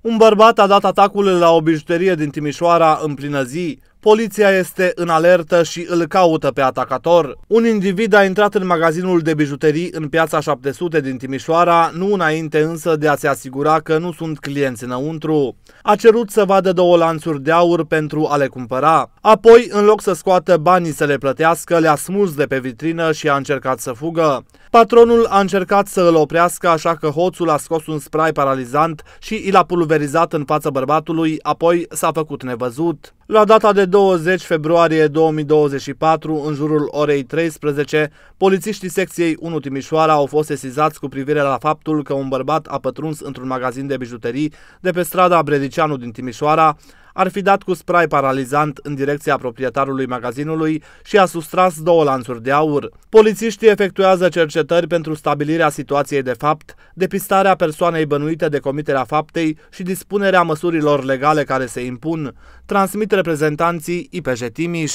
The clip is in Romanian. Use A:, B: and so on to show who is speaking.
A: Un bărbat a dat atacul la o bijuterie din Timișoara în plină zi, Poliția este în alertă și îl caută pe atacator. Un individ a intrat în magazinul de bijuterii în piața 700 din Timișoara, nu înainte însă de a se asigura că nu sunt clienți înăuntru. A cerut să vadă două lanțuri de aur pentru a le cumpăra. Apoi, în loc să scoată banii să le plătească, le-a smuls de pe vitrină și a încercat să fugă. Patronul a încercat să îl oprească, așa că hoțul a scos un spray paralizant și i l-a pulverizat în fața bărbatului, apoi s-a făcut nevăzut. La data de 20 februarie 2024, în jurul orei 13, polițiștii secției 1 Timișoara au fost sesizați cu privire la faptul că un bărbat a pătruns într-un magazin de bijuterii de pe strada Bredicianu din Timișoara, ar fi dat cu spray paralizant în direcția proprietarului magazinului și a sustras două lanțuri de aur. Polițiștii efectuează cercetări pentru stabilirea situației de fapt, depistarea persoanei bănuite de comiterea faptei și dispunerea măsurilor legale care se impun, transmit reprezentanții IPJ Timiș.